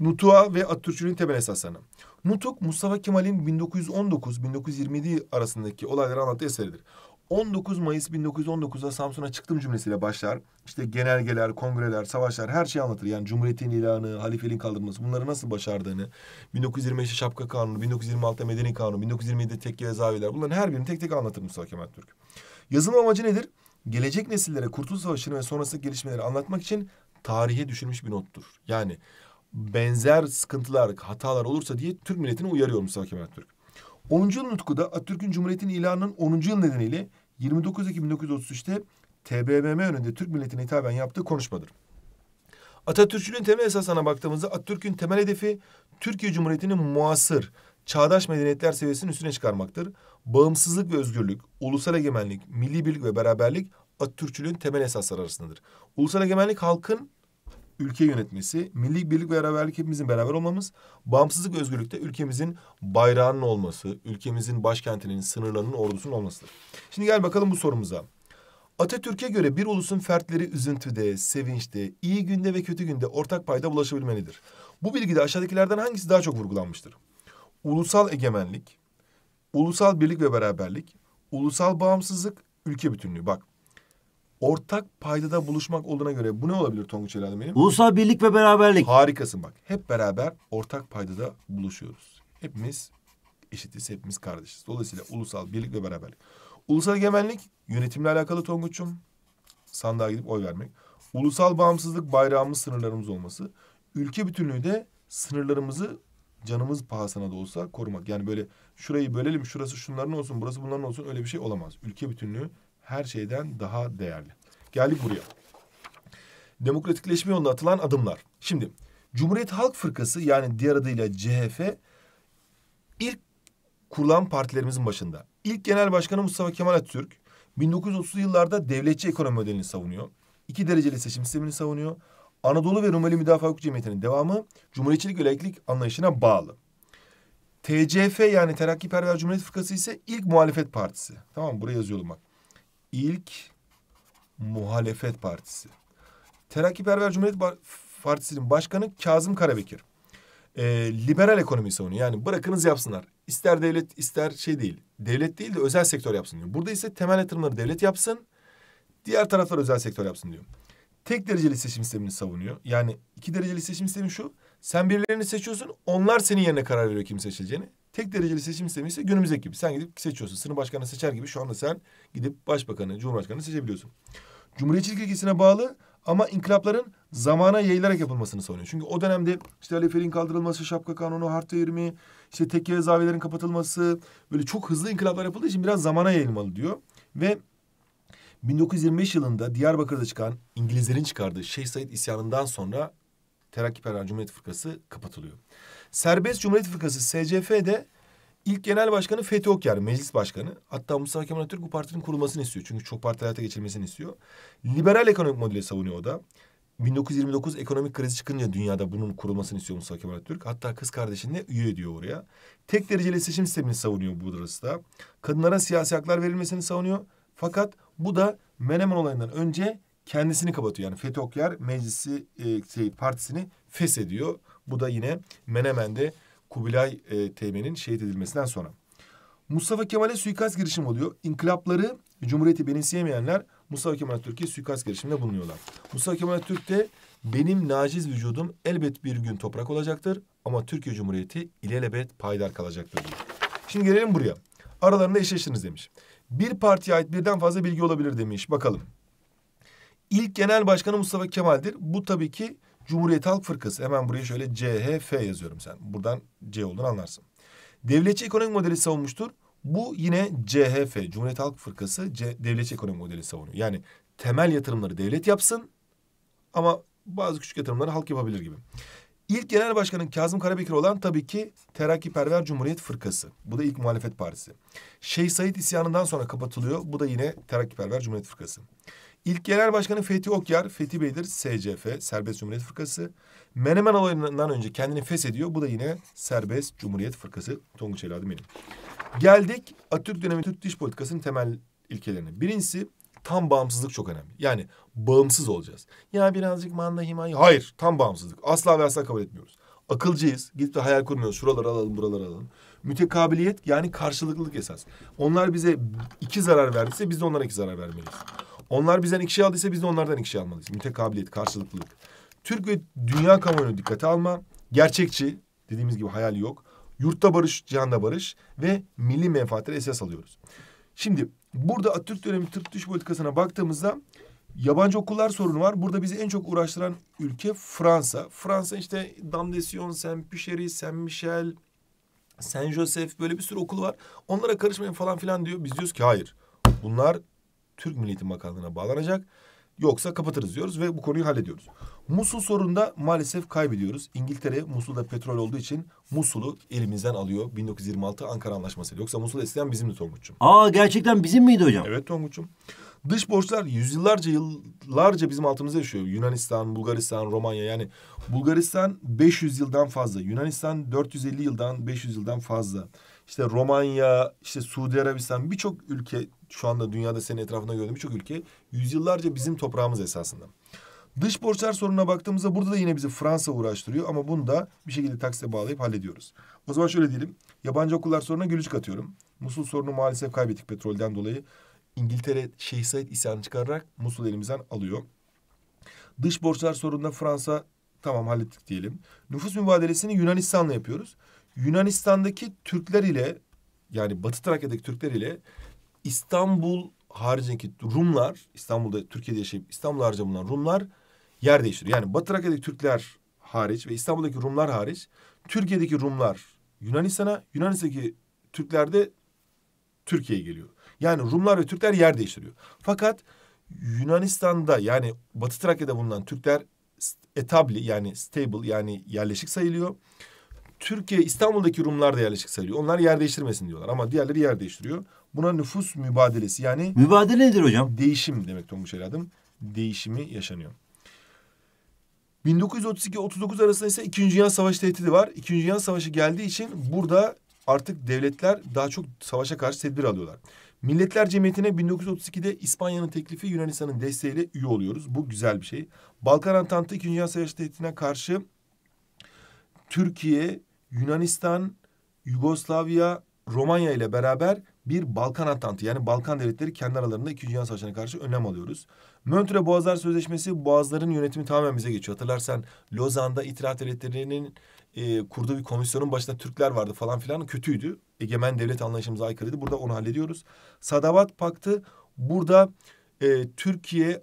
Nutuk'a ve Atatürkçülüğün temel esaslarına. Nutuk, Mustafa Kemal'in 1919-1927 arasındaki olayları anlattığı eseridir. 19 Mayıs 1919'da Samsun'a çıktım cümlesiyle başlar. İşte genelgeler, kongreler, savaşlar her şeyi anlatır. Yani Cumhuriyet'in ilanı, halifeliğin kaldırılması bunları nasıl başardığını. 1925'te Şapka Kanunu, 1926'da Medeni Kanunu, 1927'de tekke ve zaviyeler bunların her birini tek tek anlatır Mustafa Kemal Türk. Yazılım amacı nedir? Gelecek nesillere Kurtuluş Savaşı'nı ve sonrası gelişmeleri anlatmak için tarihe düşünmüş bir nottur. Yani benzer sıkıntılar, hatalar olursa diye Türk milletini uyarıyor Mustafa Kemal Türk. 10. yıl nutku da Atatürk'ün Cumhuriyet'in ilanının 10. yıl nedeniyle 29 Ekim 1933'te TBMM önünde Türk milletine hitaben yaptığı konuşmadır. Atatürkçülüğün temel esasına baktığımızda Atatürk'ün temel hedefi Türkiye Cumhuriyeti'nin muasır, çağdaş medeniyetler seviyesinin üstüne çıkarmaktır. Bağımsızlık ve özgürlük, ulusal egemenlik, milli birlik ve beraberlik Atatürkçülüğün temel esasları arasındadır. Ulusal egemenlik halkın ülke yönetmesi, milli birlik ve beraberlik hepimizin beraber olmamız, bağımsızlık özgürlükte ülkemizin bayrağının olması, ülkemizin başkentinin, sınırlarının, ordusunun olması. Şimdi gel bakalım bu sorumuza. Atatürk'e göre bir ulusun fertleri üzüntüde, sevinçte, iyi günde ve kötü günde ortak payda bulaşabilmelidir. Bu bilgide aşağıdakilerden hangisi daha çok vurgulanmıştır? Ulusal egemenlik, ulusal birlik ve beraberlik, ulusal bağımsızlık, ülke bütünlüğü. Bak ortak paydada buluşmak olduğuna göre bu ne olabilir Tonguç Helal benim? Ulusal birlik ve beraberlik. Harikasın bak. Hep beraber ortak paydada buluşuyoruz. Hepimiz eşitiz, hepimiz kardeşiz. Dolayısıyla ulusal birlik ve beraberlik. Ulusal egemenlik yönetimle alakalı Tonguç'um. Sandığa gidip oy vermek. Ulusal bağımsızlık bayrağımız sınırlarımız olması. Ülke bütünlüğü de sınırlarımızı canımız pahasına da olsa korumak. Yani böyle şurayı bölelim, şurası şunların olsun, burası bunların olsun öyle bir şey olamaz. Ülke bütünlüğü her şeyden daha değerli. Geldik buraya. Demokratikleşme yolunda atılan adımlar. Şimdi Cumhuriyet Halk Fırkası yani diğer adıyla CHP ilk kurulan partilerimizin başında. İlk genel başkanı Mustafa Kemal Atatürk 1930'lu yıllarda devletçi ekonomi modelini savunuyor. İki dereceli seçim sistemini savunuyor. Anadolu ve Rumeli Müdafaa Hukuk Cemiyeti'nin devamı Cumhuriyetçilik ve anlayışına bağlı. TCF yani Terakkiperver Cumhuriyet Fırkası ise ilk muhalefet partisi. Tamam buraya yazıyorum bak ilk muhalefet partisi. Terakkiperver Cumhuriyet Partisi'nin başkanı Kazım Karabekir. E, liberal ekonomi savunuyor. Yani bırakınız yapsınlar. İster devlet ister şey değil. Devlet değil de özel sektör yapsın diyor. Burada ise temel yatırımları devlet yapsın. Diğer taraflar özel sektör yapsın diyor. Tek dereceli seçim sistemini savunuyor. Yani iki dereceli seçim sistemi şu. Sen birilerini seçiyorsun. Onlar senin yerine karar veriyor kim seçileceğini. Tek dereceli seçim sistemi ise günümüzdeki gibi. Sen gidip seçiyorsun. Sınıf başkanını seçer gibi şu anda sen gidip başbakanı, cumhurbaşkanını seçebiliyorsun. Cumhuriyetçilik ilkesine bağlı ama inkılapların zamana yayılarak yapılmasını savunuyor. Çünkü o dönemde işte Alefer'in kaldırılması, şapka kanunu, harta 20, işte tekke zaviyelerin kapatılması böyle çok hızlı inkılaplar yapıldığı için biraz zamana yayılmalı diyor. Ve 1925 yılında Diyarbakır'da çıkan İngilizlerin çıkardığı Şeyh Said isyanından sonra Terakki Perver Cumhuriyet Fırkası kapatılıyor. Serbest Cumhuriyet Fırkası SCF'de ilk genel başkanı Fethi Okyar, meclis başkanı. Hatta Mustafa Kemal Atatürk bu partinin kurulmasını istiyor. Çünkü çok parti hayata geçirmesini istiyor. Liberal ekonomik modeli savunuyor o da. 1929 ekonomik krizi çıkınca dünyada bunun kurulmasını istiyor Mustafa Kemal Atatürk. Hatta kız kardeşini de üye ediyor oraya. Tek dereceli seçim sistemini savunuyor bu da. Kadınlara siyasi haklar verilmesini savunuyor. Fakat bu da Menemen olayından önce kendisini kapatıyor. Yani Fethi Okyar meclisi e, şey, partisini feshediyor. Bu da yine Menemen'de Kubilay e, Teğmen'in şehit edilmesinden sonra. Mustafa Kemal'e suikast girişim oluyor. İnkılapları Cumhuriyeti benimseyemeyenler Mustafa Kemal Türkiye suikast girişiminde bulunuyorlar. Mustafa Kemal Türk de benim naciz vücudum elbet bir gün toprak olacaktır ama Türkiye Cumhuriyeti ilelebet paydar kalacaktır diyor. Şimdi gelelim buraya. Aralarında eşleştiniz demiş. Bir partiye ait birden fazla bilgi olabilir demiş. Bakalım. İlk genel başkanı Mustafa Kemal'dir. Bu tabii ki Cumhuriyet Halk Fırkası. Hemen buraya şöyle CHF yazıyorum sen. Buradan C olduğunu anlarsın. Devletçi ekonomi modeli savunmuştur. Bu yine CHF, Cumhuriyet Halk Fırkası C, devletçi ekonomi modeli savunuyor. Yani temel yatırımları devlet yapsın ama bazı küçük yatırımları halk yapabilir gibi. İlk genel başkanın Kazım Karabekir olan tabii ki Terakkiperver Cumhuriyet Fırkası. Bu da ilk muhalefet partisi. Şeyh Said isyanından sonra kapatılıyor. Bu da yine Terakkiperver Cumhuriyet Fırkası. İlk genel başkanı Fethi Okyar, Fethi Bey'dir, SCF, Serbest Cumhuriyet Fırkası. Menemen olayından önce kendini feshediyor. Bu da yine Serbest Cumhuriyet Fırkası. Tonguç evladım benim. Geldik Atatürk dönemi Türk dış politikasının temel ilkelerine. Birincisi tam bağımsızlık çok önemli. Yani bağımsız olacağız. Ya birazcık manda himaye. Hayır tam bağımsızlık. Asla ve asla kabul etmiyoruz. Akılcıyız. Gidip de hayal kurmuyoruz. Şuraları alalım buraları alalım. Mütekabiliyet yani karşılıklılık esas. Onlar bize iki zarar verdiyse biz de onlara iki zarar vermeliyiz. Onlar bizden iki şey aldıysa biz de onlardan iki şey almalıyız. Mütekabiliyet, karşılıklılık. Türk ve dünya kamuoyunu dikkate alma. Gerçekçi, dediğimiz gibi hayal yok. Yurtta barış, cihanda barış ve milli menfaatleri esas alıyoruz. Şimdi burada Atatürk dönemi Türk dış politikasına baktığımızda yabancı okullar sorunu var. Burada bizi en çok uğraştıran ülke Fransa. Fransa işte Damdesion, Saint-Picheri, Saint-Michel, Saint Joseph böyle bir sürü okul var. Onlara karışmayın falan filan diyor. Biz diyoruz ki hayır. Bunlar Türk Milleti Bakanlığı'na bağlanacak. Yoksa kapatırız diyoruz ve bu konuyu hallediyoruz. Musul sorununda maalesef kaybediyoruz. İngiltere Musul'da petrol olduğu için Musul'u elimizden alıyor 1926 Ankara Anlaşması. Yoksa Musul eskiden bizimdi Tonguç'um. Aa gerçekten bizim miydi hocam? Evet Tonguç'um. Dış borçlar yüzyıllarca yıllarca bizim altımızda yaşıyor. Yunanistan, Bulgaristan, Romanya yani Bulgaristan 500 yıldan fazla. Yunanistan 450 yıldan 500 yıldan fazla. İşte Romanya, işte Suudi Arabistan birçok ülke şu anda dünyada senin etrafında gördüğüm birçok ülke yüzyıllarca bizim toprağımız esasında. Dış borçlar sorununa baktığımızda burada da yine bizi Fransa uğraştırıyor ama bunu da bir şekilde taksite bağlayıp hallediyoruz. O zaman şöyle diyelim. Yabancı okullar sorununa gülücük atıyorum. Musul sorunu maalesef kaybettik petrolden dolayı. İngiltere Şeyh Said isyanı çıkararak Musul elimizden alıyor. Dış borçlar sorununda Fransa tamam hallettik diyelim. Nüfus mübadelesini Yunanistan'la yapıyoruz. Yunanistan'daki Türkler ile yani Batı Trakya'daki Türkler ile İstanbul haricindeki Rumlar, İstanbul'da Türkiye'de yaşayıp İstanbul harca bulunan Rumlar yer değiştiriyor. Yani Batı Trakya'daki Türkler hariç ve İstanbul'daki Rumlar hariç Türkiye'deki Rumlar Yunanistan'a, Yunanistan'daki Türkler de Türkiye'ye geliyor. Yani Rumlar ve Türkler yer değiştiriyor. Fakat Yunanistan'da yani Batı Trakya'da bulunan Türkler etabli yani stable yani yerleşik sayılıyor. Türkiye İstanbul'daki Rumlar da yerleşik sayılıyor. Onlar yer değiştirmesin diyorlar ama diğerleri yer değiştiriyor. Buna nüfus mübadelesi yani... Mübadele nedir hocam? Değişim demek olmuş evladım. Değişimi yaşanıyor. 1932-39 arasında ise İkinci Dünya Savaşı tehdidi var. İkinci Dünya Savaşı geldiği için burada artık devletler daha çok savaşa karşı tedbir alıyorlar. Milletler Cemiyeti'ne 1932'de İspanya'nın teklifi Yunanistan'ın desteğiyle üye oluyoruz. Bu güzel bir şey. Balkan Antantı İkinci Dünya Savaşı tehdidinden karşı Türkiye Yunanistan, Yugoslavya, Romanya ile beraber bir Balkan Atlantı yani Balkan devletleri kendi aralarında 2. Dünya Savaşı'na karşı önlem alıyoruz. Möntre Boğazlar Sözleşmesi Boğazların yönetimi tamamen bize geçiyor. Hatırlarsan Lozan'da İttihat Devletleri'nin e, kurduğu bir komisyonun başında Türkler vardı falan filan kötüydü. Egemen devlet anlayışımıza aykırıydı. Burada onu hallediyoruz. Sadavat Paktı burada e, Türkiye,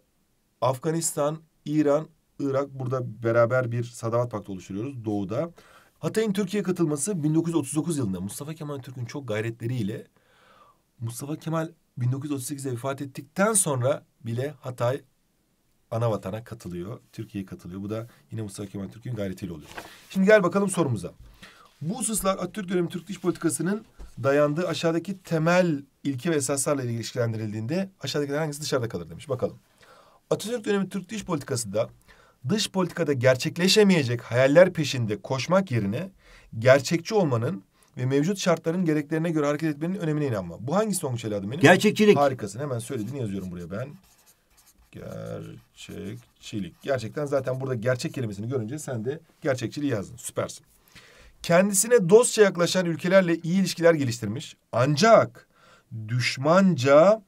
Afganistan, İran, Irak burada beraber bir Sadavat Paktı oluşturuyoruz doğuda. Hatay'ın Türkiye katılması 1939 yılında Mustafa Kemal Türk'ün çok gayretleriyle Mustafa Kemal 1938'de vefat ettikten sonra bile Hatay ana vatana katılıyor. Türkiye'ye katılıyor. Bu da yine Mustafa Kemal Türk'ün gayretiyle oluyor. Şimdi gel bakalım sorumuza. Bu hususlar Atatürk dönemi Türk dış politikasının dayandığı aşağıdaki temel ilke ve esaslarla ilişkilendirildiğinde aşağıdakilerden hangisi dışarıda kalır demiş. Bakalım. Atatürk dönemi Türk dış politikasında dış politikada gerçekleşemeyecek hayaller peşinde koşmak yerine gerçekçi olmanın ve mevcut şartların gereklerine göre hareket etmenin önemine inanma. Bu hangi Tonguç Ali Adımen'in? Gerçekçilik. Harikasın hemen söylediğini yazıyorum buraya ben. Gerçekçilik. Gerçekten zaten burada gerçek kelimesini görünce sen de gerçekçiliği yazdın. Süpersin. Kendisine dostça yaklaşan ülkelerle iyi ilişkiler geliştirmiş. Ancak düşmanca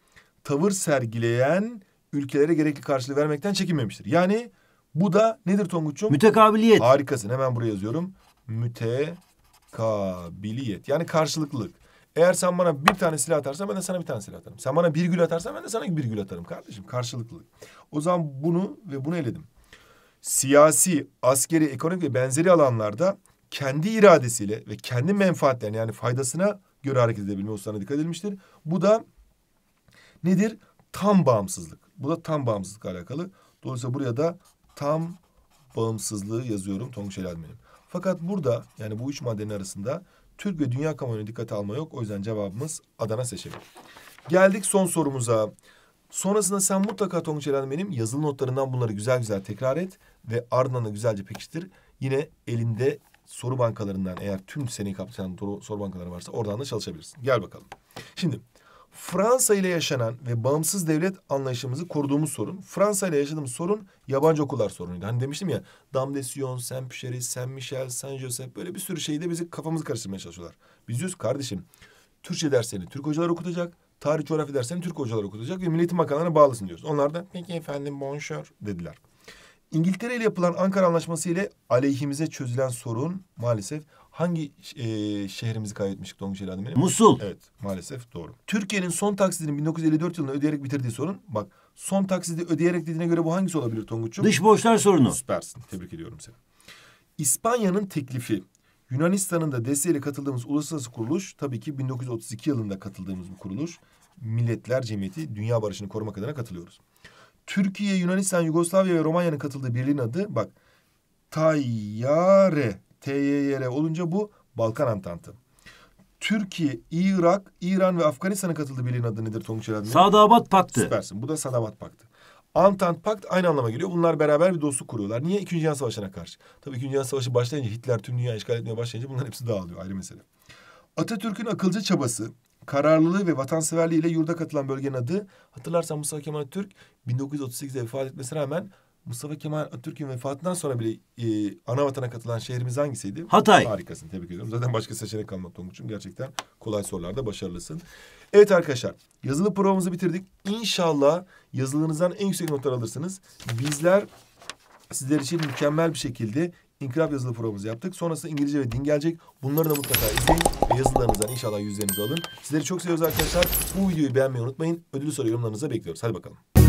tavır sergileyen ülkelere gerekli karşılığı vermekten çekinmemiştir. Yani bu da nedir Tonguç'um? Mütekabiliyet. Harikasın hemen buraya yazıyorum. Mütekabiliyet. Yani karşılıklılık. Eğer sen bana bir tane silah atarsan ben de sana bir tane silah atarım. Sen bana bir gül atarsan ben de sana bir gül atarım kardeşim. Karşılıklılık. O zaman bunu ve bunu eledim. Siyasi, askeri, ekonomik ve benzeri alanlarda kendi iradesiyle ve kendi menfaatlerine yani faydasına göre hareket edebilme hususlarına dikkat edilmiştir. Bu da nedir? Tam bağımsızlık. Bu da tam bağımsızlıkla alakalı. Dolayısıyla buraya da tam bağımsızlığı yazıyorum Tonguçeli Admin'im. Fakat burada yani bu üç maddenin arasında Türk ve dünya kamuoyunu dikkate alma yok. O yüzden cevabımız Adana seçelim. Geldik son sorumuza. Sonrasında sen mutlaka Tonguç Eren yazılı notlarından bunları güzel güzel tekrar et ve ardından da güzelce pekiştir. Yine elinde soru bankalarından eğer tüm seni kapsayan soru bankaları varsa oradan da çalışabilirsin. Gel bakalım. Şimdi Fransa ile yaşanan ve bağımsız devlet anlayışımızı kurduğumuz sorun, Fransa ile yaşadığımız sorun yabancı okullar sorunuydu. Hani demiştim ya, Dame de Sion, Saint Pierre, Saint Michel, Saint Joseph böyle bir sürü şeyde bizi kafamızı karıştırmaya çalışıyorlar. Biz diyoruz kardeşim, Türkçe derslerini Türk hocalar okutacak, tarih coğrafya derslerini Türk hocalar okutacak ve milletin makamlarına bağlısın diyoruz. Onlar da peki efendim bonjour dediler. İngiltere ile yapılan Ankara Anlaşması ile aleyhimize çözülen sorun maalesef Hangi e, şehrimizi kaybetmiştik Tonguç İlhan Musul. Evet maalesef doğru. Türkiye'nin son taksidini 1954 yılında ödeyerek bitirdiği sorun. Bak son taksidi ödeyerek dediğine göre bu hangisi olabilir Tonguç'um? Dış borçlar sorunu. Süpersin tebrik ediyorum seni. İspanya'nın teklifi Yunanistan'ın da desteğiyle katıldığımız uluslararası kuruluş tabii ki 1932 yılında katıldığımız bu kuruluş. Milletler Cemiyeti dünya barışını korumak adına katılıyoruz. Türkiye, Yunanistan, Yugoslavya ve Romanya'nın katıldığı birliğin adı bak Tayyare TYYR olunca bu Balkan Antantı. Türkiye, Irak, İran ve Afganistan'a katıldığı birliğin adı nedir Tonguç Erabin? Sadabat Paktı. Süpersin. Bu da Sadabat Paktı. Antant Pakt aynı anlama geliyor. Bunlar beraber bir dostluk kuruyorlar. Niye? İkinci Dünya Savaşı'na karşı. Tabii İkinci Dünya Savaşı başlayınca Hitler tüm dünyayı işgal etmeye başlayınca bunların hepsi dağılıyor. Ayrı mesele. Atatürk'ün akılcı çabası, kararlılığı ve vatanseverliğiyle yurda katılan bölgenin adı hatırlarsan Mustafa Kemal Türk 1938'de vefat etmesine rağmen Mustafa Kemal Atatürk'ün vefatından sonra bile e, ana vatana katılan şehrimiz hangisiydi? Hatay. Harikasın tebrik ediyorum. Zaten başka seçenek kalmadı Tonguç'um. Gerçekten kolay sorularda başarılısın. Evet arkadaşlar yazılı provamızı bitirdik. İnşallah yazılınızdan en yüksek notlar alırsınız. Bizler sizler için mükemmel bir şekilde inkılap yazılı provamızı yaptık. Sonrasında İngilizce ve din gelecek. Bunları da mutlaka izleyin ve yazılarınızdan inşallah yüzlerinizi alın. Sizleri çok seviyoruz arkadaşlar. Bu videoyu beğenmeyi unutmayın. Ödülü soru yorumlarınıza bekliyoruz. Hadi bakalım.